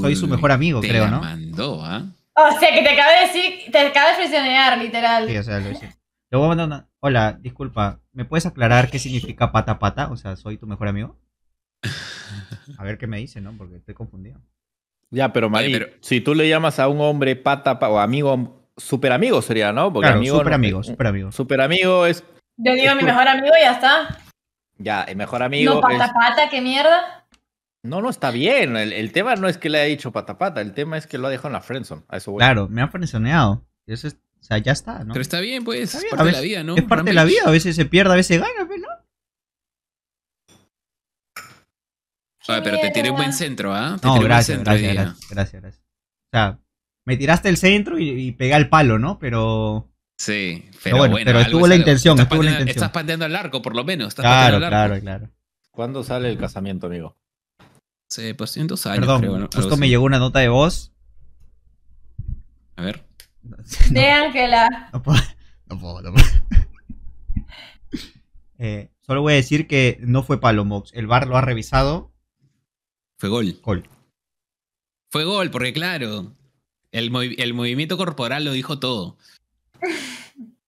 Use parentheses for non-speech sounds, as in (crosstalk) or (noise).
soy su mejor amigo, creo, ¿no? mandó, ¿ah? O sea, que te acaba de decir, te acaba de prisionear, literal. Sí, o sea, lo hice. Le voy a mandar una... Hola, disculpa, ¿me puedes aclarar qué significa pata pata? O sea, ¿soy tu mejor amigo? A ver qué me dice, ¿no? Porque estoy confundido. Ya, pero, Mari, si tú le llamas a un hombre pata, pata o amigo, super amigo sería, ¿no? Porque amigo super amigo, super amigo. amigo es... Yo digo mi mejor amigo y ya está. Ya, el mejor amigo No, pata es... pata, qué mierda. No, no está bien. El, tema no es que le haya dicho patapata, el tema es que lo ha dejado en la friendzone. A Claro, me ha friendzoneado. o sea, ya está, ¿no? Pero está bien, pues. Está bien. Es parte de la vida, ¿no? Es parte de la vida. A veces se pierde, a veces gana, pues, no. pero te tiré un buen centro, ¿ah? No, gracias, centro ¿ah? gracias, gracias, gracias, O sea, me tiraste el centro y, y el palo, ¿no? Pero. Sí, pero, bueno, Pero estuvo la intención, estuvo la intención. Estás panteando el arco, por lo menos. claro, claro, claro. ¿Cuándo sale el casamiento, amigo? Sí, pues en Perdón, Justo me llegó una nota de voz. A ver. (laughs) de Ángela. No, puedo, no puedo. (laughs) Eh, solo voy a decir que no fue Palomox. El bar lo ha revisado. Fue gol. Gol. Fue gol, porque claro. El, el movimiento corporal lo dijo todo. (laughs)